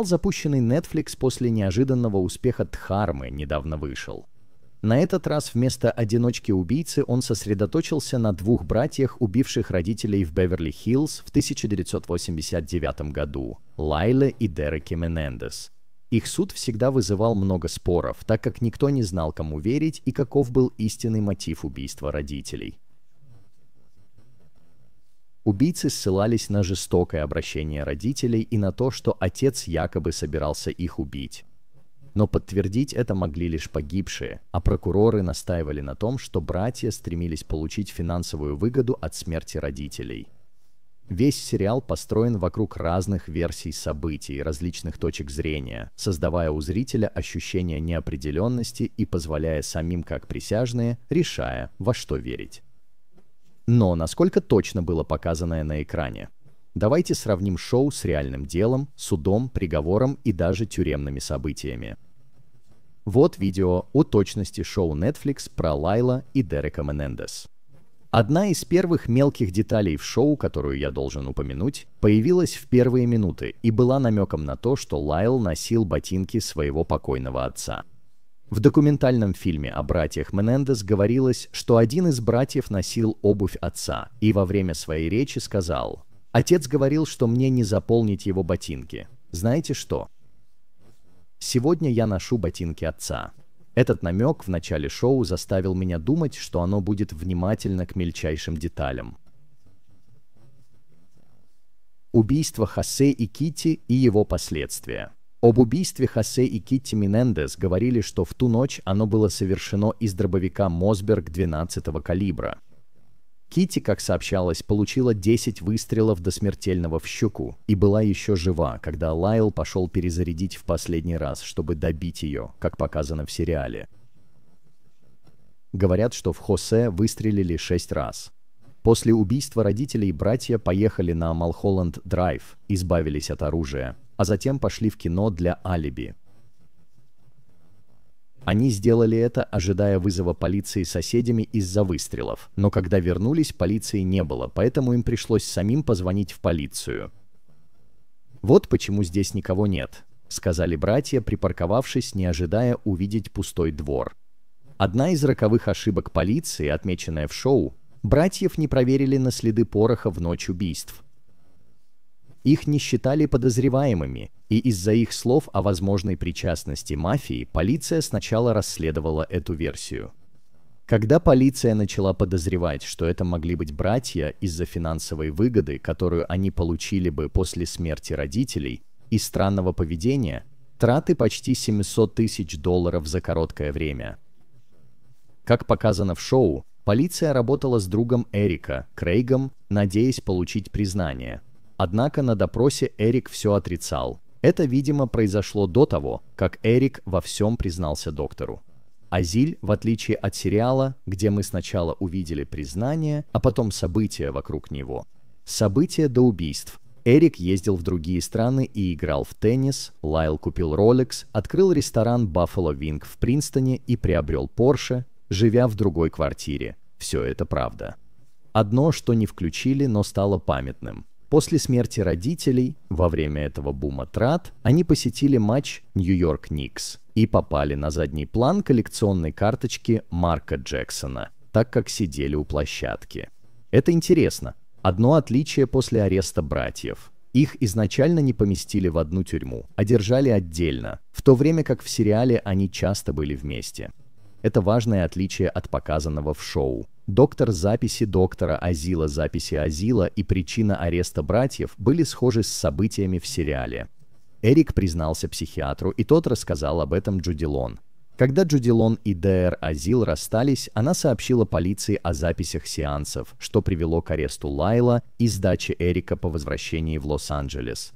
Сериал, запущенный Netflix после неожиданного успеха «Дхармы», недавно вышел. На этот раз вместо одиночки-убийцы он сосредоточился на двух братьях, убивших родителей в Беверли-Хиллз в 1989 году – Лайле и Дереке Менендес. Их суд всегда вызывал много споров, так как никто не знал, кому верить и каков был истинный мотив убийства родителей. Убийцы ссылались на жестокое обращение родителей и на то, что отец якобы собирался их убить. Но подтвердить это могли лишь погибшие, а прокуроры настаивали на том, что братья стремились получить финансовую выгоду от смерти родителей. Весь сериал построен вокруг разных версий событий и различных точек зрения, создавая у зрителя ощущение неопределенности и позволяя самим, как присяжные, решая, во что верить. Но насколько точно было показанное на экране? Давайте сравним шоу с реальным делом, судом, приговором и даже тюремными событиями. Вот видео о точности шоу Netflix про Лайла и Дерека Менендес. Одна из первых мелких деталей в шоу, которую я должен упомянуть, появилась в первые минуты и была намеком на то, что Лайл носил ботинки своего покойного отца. В документальном фильме о братьях Менендес говорилось, что один из братьев носил обувь отца и во время своей речи сказал «Отец говорил, что мне не заполнить его ботинки. Знаете что? Сегодня я ношу ботинки отца». Этот намек в начале шоу заставил меня думать, что оно будет внимательно к мельчайшим деталям. Убийство Хосе и Кити и его последствия – об убийстве Хосе и Китти Минендес говорили, что в ту ночь оно было совершено из дробовика Мосберг 12 калибра. Китти, как сообщалось, получила 10 выстрелов до смертельного в щеку и была еще жива, когда Лайл пошел перезарядить в последний раз, чтобы добить ее, как показано в сериале. Говорят, что в Хосе выстрелили 6 раз. После убийства родителей братья поехали на Малхолланд-драйв, избавились от оружия, а затем пошли в кино для алиби. Они сделали это, ожидая вызова полиции соседями из-за выстрелов, но когда вернулись, полиции не было, поэтому им пришлось самим позвонить в полицию. «Вот почему здесь никого нет», — сказали братья, припарковавшись, не ожидая увидеть пустой двор. Одна из роковых ошибок полиции, отмеченная в шоу, братьев не проверили на следы пороха в ночь убийств — их не считали подозреваемыми, и из-за их слов о возможной причастности мафии полиция сначала расследовала эту версию. Когда полиция начала подозревать, что это могли быть братья из-за финансовой выгоды, которую они получили бы после смерти родителей, и странного поведения, траты почти 700 тысяч долларов за короткое время. Как показано в шоу, полиция работала с другом Эрика, Крейгом, надеясь получить признание – Однако на допросе Эрик все отрицал. Это, видимо, произошло до того, как Эрик во всем признался доктору. Азиль, в отличие от сериала, где мы сначала увидели признание, а потом события вокруг него. События до убийств. Эрик ездил в другие страны и играл в теннис, Лайл купил Rolex, открыл ресторан Buffalo Wing в Принстоне и приобрел Porsche, живя в другой квартире. Все это правда. Одно, что не включили, но стало памятным. После смерти родителей, во время этого бума трат, они посетили матч Нью-Йорк Никс и попали на задний план коллекционной карточки Марка Джексона, так как сидели у площадки. Это интересно. Одно отличие после ареста братьев. Их изначально не поместили в одну тюрьму, а держали отдельно, в то время как в сериале они часто были вместе. Это важное отличие от показанного в шоу, Доктор записи доктора Азила записи Азила и причина ареста братьев были схожи с событиями в сериале. Эрик признался психиатру, и тот рассказал об этом Джудилон. Когда Джудилон и Дэр Азил расстались, она сообщила полиции о записях сеансов, что привело к аресту Лайла и сдаче Эрика по возвращении в Лос-Анджелес.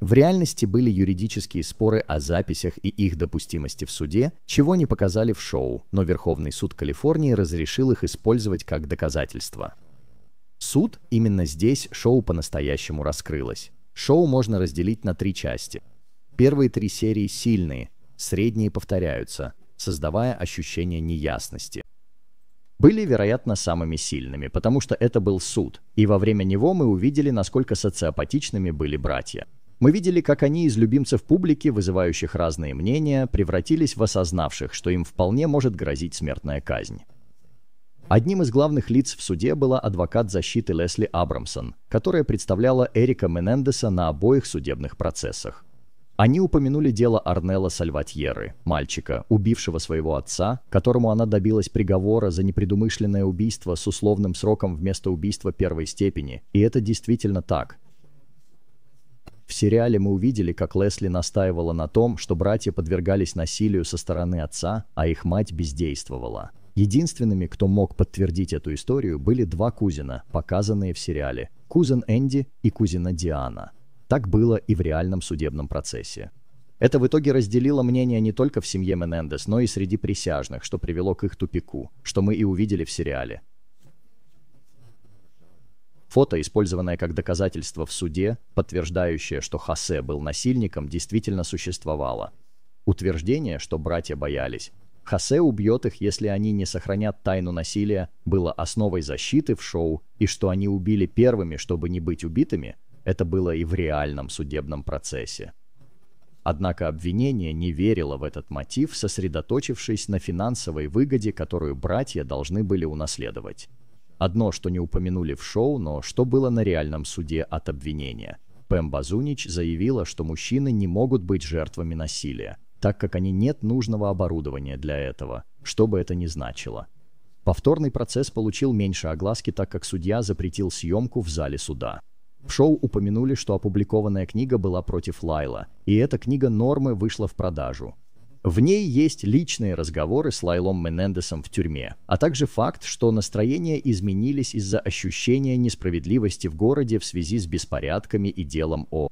В реальности были юридические споры о записях и их допустимости в суде, чего не показали в шоу, но Верховный суд Калифорнии разрешил их использовать как доказательство. Суд именно здесь шоу по-настоящему раскрылось. Шоу можно разделить на три части. Первые три серии сильные, средние повторяются, создавая ощущение неясности. Были, вероятно, самыми сильными, потому что это был суд, и во время него мы увидели, насколько социопатичными были братья. Мы видели, как они из любимцев публики, вызывающих разные мнения, превратились в осознавших, что им вполне может грозить смертная казнь. Одним из главных лиц в суде была адвокат защиты Лесли Абрамсон, которая представляла Эрика Менендеса на обоих судебных процессах. Они упомянули дело Арнелла Сальватьеры, мальчика, убившего своего отца, которому она добилась приговора за непредумышленное убийство с условным сроком вместо убийства первой степени. И это действительно так. В сериале мы увидели, как Лесли настаивала на том, что братья подвергались насилию со стороны отца, а их мать бездействовала. Единственными, кто мог подтвердить эту историю, были два кузина, показанные в сериале – кузен Энди и кузина Диана. Так было и в реальном судебном процессе. Это в итоге разделило мнение не только в семье Менендес, но и среди присяжных, что привело к их тупику, что мы и увидели в сериале. Фото, использованное как доказательство в суде, подтверждающее, что Хосе был насильником, действительно существовало. Утверждение, что братья боялись. Хосе убьет их, если они не сохранят тайну насилия, было основой защиты в шоу, и что они убили первыми, чтобы не быть убитыми, это было и в реальном судебном процессе. Однако обвинение не верило в этот мотив, сосредоточившись на финансовой выгоде, которую братья должны были унаследовать. Одно, что не упомянули в шоу, но что было на реальном суде от обвинения. Пэм Базунич заявила, что мужчины не могут быть жертвами насилия, так как они нет нужного оборудования для этого, что бы это ни значило. Повторный процесс получил меньше огласки, так как судья запретил съемку в зале суда. В шоу упомянули, что опубликованная книга была против Лайла, и эта книга Нормы вышла в продажу, в ней есть личные разговоры с Лайлом Менендесом в тюрьме, а также факт, что настроения изменились из-за ощущения несправедливости в городе в связи с беспорядками и делом о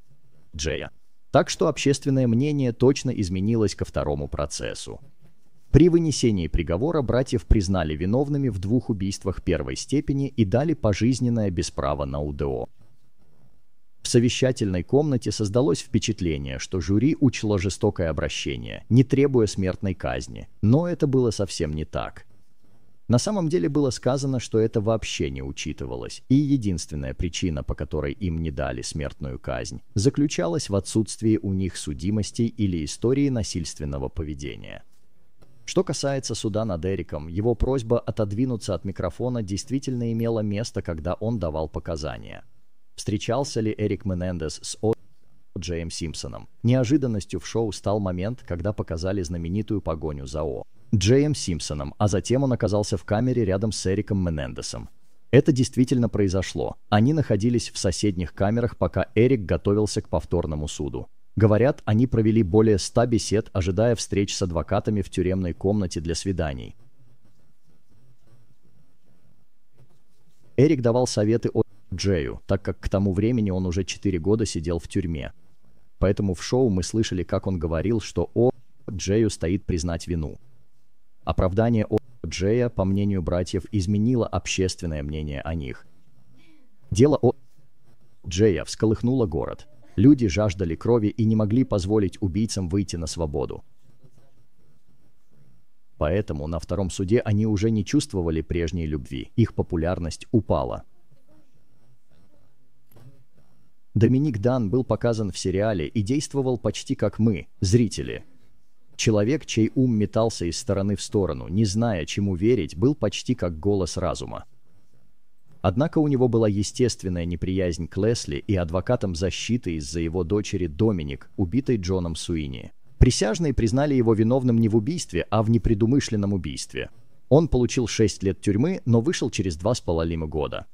Джея. Так что общественное мнение точно изменилось ко второму процессу. При вынесении приговора братьев признали виновными в двух убийствах первой степени и дали пожизненное без права на УДО. В совещательной комнате создалось впечатление, что жюри учло жестокое обращение, не требуя смертной казни. Но это было совсем не так. На самом деле было сказано, что это вообще не учитывалось, и единственная причина, по которой им не дали смертную казнь, заключалась в отсутствии у них судимости или истории насильственного поведения. Что касается суда над Эриком, его просьба отодвинуться от микрофона действительно имела место, когда он давал показания. Встречался ли Эрик Менендес с О. Джеем Симпсоном? Неожиданностью в шоу стал момент, когда показали знаменитую погоню за О. Джеем Симпсоном, а затем он оказался в камере рядом с Эриком Менендесом. Это действительно произошло. Они находились в соседних камерах, пока Эрик готовился к повторному суду. Говорят, они провели более ста бесед, ожидая встреч с адвокатами в тюремной комнате для свиданий. Эрик давал советы о Джею, так как к тому времени он уже 4 года сидел в тюрьме. Поэтому в шоу мы слышали, как он говорил, что О. Джею стоит признать вину. Оправдание О. Джея, по мнению братьев, изменило общественное мнение о них. Дело О. Джея всколыхнуло город. Люди жаждали крови и не могли позволить убийцам выйти на свободу. Поэтому на втором суде они уже не чувствовали прежней любви, их популярность упала. Доминик Дан был показан в сериале и действовал почти как мы, зрители. Человек, чей ум метался из стороны в сторону, не зная, чему верить, был почти как голос разума. Однако у него была естественная неприязнь к Лесли и адвокатам защиты из-за его дочери Доминик, убитой Джоном Суини. Присяжные признали его виновным не в убийстве, а в непредумышленном убийстве. Он получил 6 лет тюрьмы, но вышел через 2,5 года.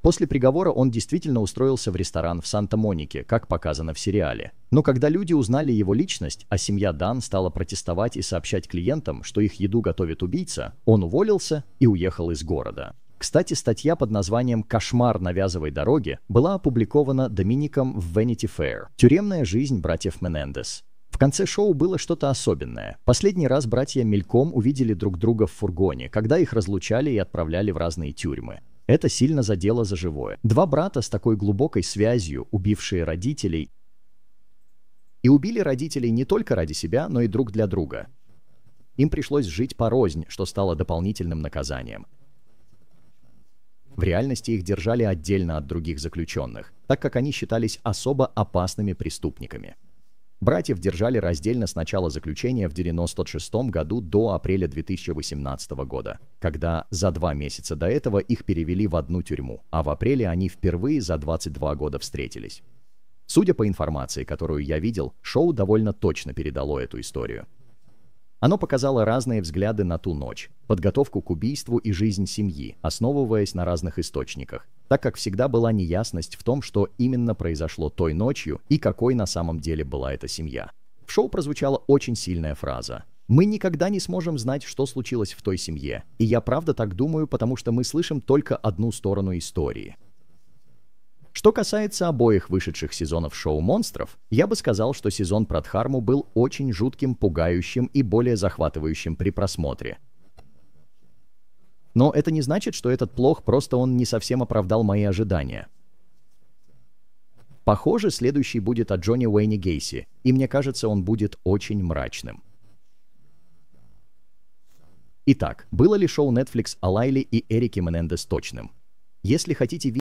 После приговора он действительно устроился в ресторан в Санта-Монике, как показано в сериале. Но когда люди узнали его личность, а семья Дан стала протестовать и сообщать клиентам, что их еду готовит убийца, он уволился и уехал из города. Кстати, статья под названием «Кошмар на вязовой дороге» была опубликована Домиником в Vanity Fair. Тюремная жизнь братьев Менендес. В конце шоу было что-то особенное. Последний раз братья мельком увидели друг друга в фургоне, когда их разлучали и отправляли в разные тюрьмы. Это сильно задело за живое. Два брата с такой глубокой связью, убившие родителей, и убили родителей не только ради себя, но и друг для друга. Им пришлось жить порознь, что стало дополнительным наказанием. В реальности их держали отдельно от других заключенных, так как они считались особо опасными преступниками. Братьев держали раздельно с начала заключения в 1996 году до апреля 2018 года, когда за два месяца до этого их перевели в одну тюрьму, а в апреле они впервые за 22 года встретились. Судя по информации, которую я видел, шоу довольно точно передало эту историю. Оно показало разные взгляды на ту ночь, подготовку к убийству и жизнь семьи, основываясь на разных источниках, так как всегда была неясность в том, что именно произошло той ночью и какой на самом деле была эта семья. В шоу прозвучала очень сильная фраза мы никогда не сможем знать, что случилось в той семье. И я правда так думаю, потому что мы слышим только одну сторону истории. Что касается обоих вышедших сезонов шоу «Монстров», я бы сказал, что сезон про Дхарму был очень жутким, пугающим и более захватывающим при просмотре. Но это не значит, что этот плох, просто он не совсем оправдал мои ожидания. Похоже, следующий будет о Джонни Уэйне Гейси, и мне кажется, он будет очень мрачным. Итак, было ли шоу Netflix о Лайле и Эрике Менендес точным? Если хотите видеть